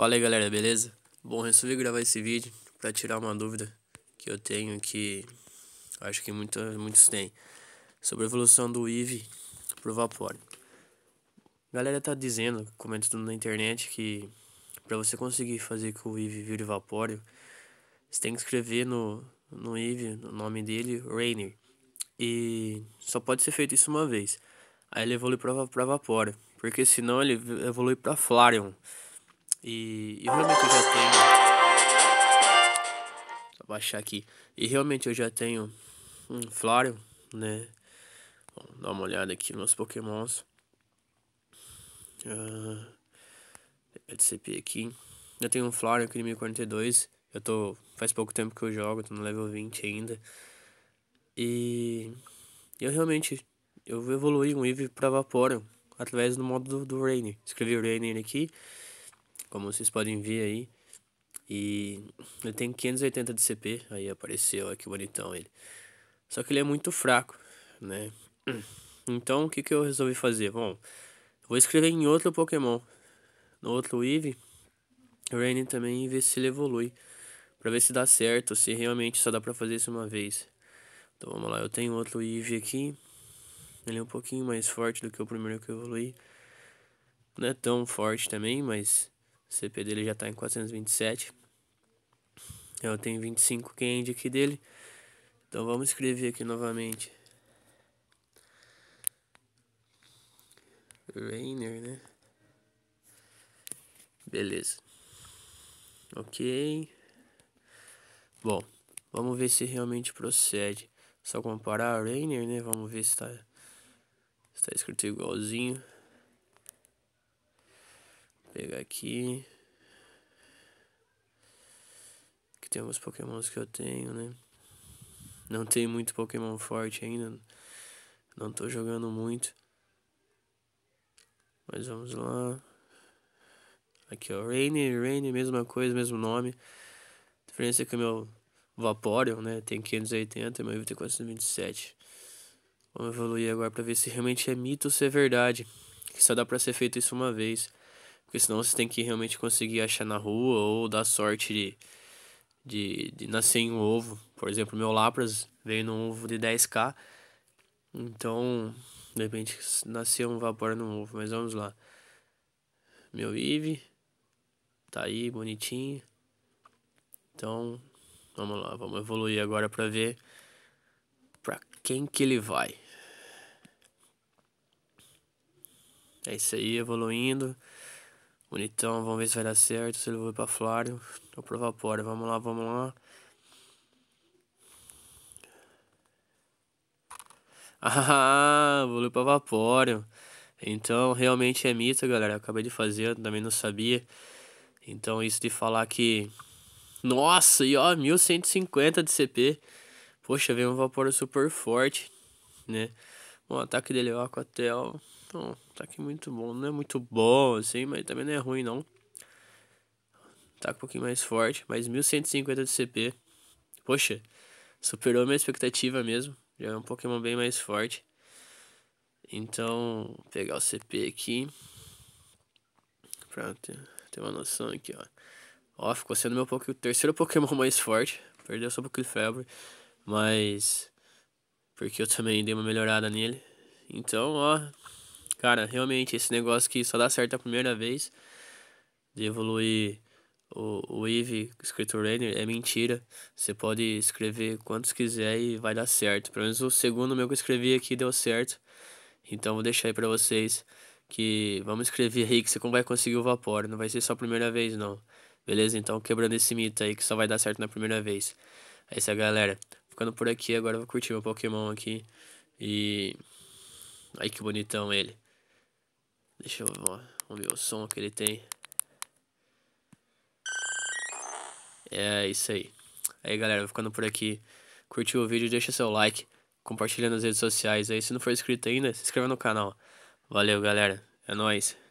Fala aí galera, beleza? Bom, resolvi gravar esse vídeo para tirar uma dúvida que eu tenho que acho que muita, muitos têm sobre a evolução do IV pro vapor. A galera tá dizendo, comentando na internet que para você conseguir fazer que o IV vire vapor, você tem que escrever no no IV, no nome dele, Rainer. E só pode ser feito isso uma vez. Aí ele evolui para para vapor, porque senão ele evolui para Flareon. E eu realmente eu já tenho. Vou baixar aqui. E realmente eu já tenho um Flareon, né? Bom, dá uma olhada aqui nos meus pokémons. Uh, ah, LCP aqui. Eu tenho um Flareon aqui nível 1042. Eu tô. Faz pouco tempo que eu jogo, tô no level 20 ainda. E eu realmente eu evoluí um Eve para Vaporeon através do modo do, do Rainer. Escrevi o Rainer aqui como vocês podem ver aí. E ele tem 580 de CP, aí apareceu, olha que bonitão ele. Só que ele é muito fraco, né? Então o que, que eu resolvi fazer? Bom, vou escrever em outro Pokémon, no outro Eevee, Rainy também e ver se ele evolui. Pra ver se dá certo, se realmente só dá pra fazer isso uma vez. Então vamos lá, eu tenho outro Eevee aqui. Ele é um pouquinho mais forte do que o primeiro que eu evoluí. Não é tão forte também, mas o CP dele já está em 427. Eu tenho 25 candy aqui dele. Então vamos escrever aqui novamente. Rainer, né? Beleza. Ok. Bom, vamos ver se realmente procede. Só comparar a Rainer, né? Vamos ver se está, se tá escrito igualzinho. Pegar aqui. Aqui tem alguns pokémons que eu tenho, né? Não tem muito pokémon forte ainda. Não tô jogando muito. Mas vamos lá. Aqui, ó. Rainy, Rainy, mesma coisa, mesmo nome. A diferença é que o meu Vaporeon, né? Tem 580 e meu Eevee tem 427. Vamos evoluir agora pra ver se realmente é mito ou se é verdade. Que só dá pra ser feito isso uma vez. Porque senão você tem que realmente conseguir achar na rua ou dar sorte de, de, de nascer em um ovo. Por exemplo, meu Lapras veio num ovo de 10k. Então, de repente nasceu um vapor no ovo, mas vamos lá. Meu Eve tá aí, bonitinho. Então, vamos lá, vamos evoluir agora para ver para quem que ele vai. É isso aí, evoluindo. Bonitão, vamos ver se vai dar certo. Se ele vai pra Flávio. para o Vapora. Vamos lá, vamos lá. Ah, evoluiu pra Vaporeon. Então, realmente é mito, galera. Eu acabei de fazer, também não sabia. Então, isso de falar que... Nossa, e ó, 1150 de CP. Poxa, veio um Vapor super forte, né? Bom, o ataque dele é a Aquatel. Não, tá aqui muito bom. Não é muito bom assim, mas também não é ruim não. Tá um pouquinho mais forte, mas 1150 de CP. Poxa, superou a minha expectativa mesmo. Já é um Pokémon bem mais forte. Então, pegar o CP aqui. Pra ter, uma noção aqui, ó. Ó, ficou sendo meu Pokémon terceiro Pokémon mais forte. Perdeu só o Clefable. Mas. Porque eu também dei uma melhorada nele. Então, ó. Cara, realmente, esse negócio que só dá certo a primeira vez de evoluir o, o Eve escrito Rainer, é mentira. Você pode escrever quantos quiser e vai dar certo. Pelo menos o segundo meu que eu escrevi aqui deu certo. Então vou deixar aí pra vocês que vamos escrever aí que você vai conseguir o vapor. Não vai ser só a primeira vez, não. Beleza? Então quebrando esse mito aí que só vai dar certo na primeira vez. É isso aí, galera. Ficando por aqui, agora eu vou curtir meu Pokémon aqui. E. Ai que bonitão ele. Deixa eu ver, vamos ver o som que ele tem. É isso aí. Aí galera, ficando por aqui. Curtiu o vídeo, deixa seu like. Compartilha nas redes sociais aí. Se não for inscrito ainda, se inscreva no canal. Valeu galera, é nóis.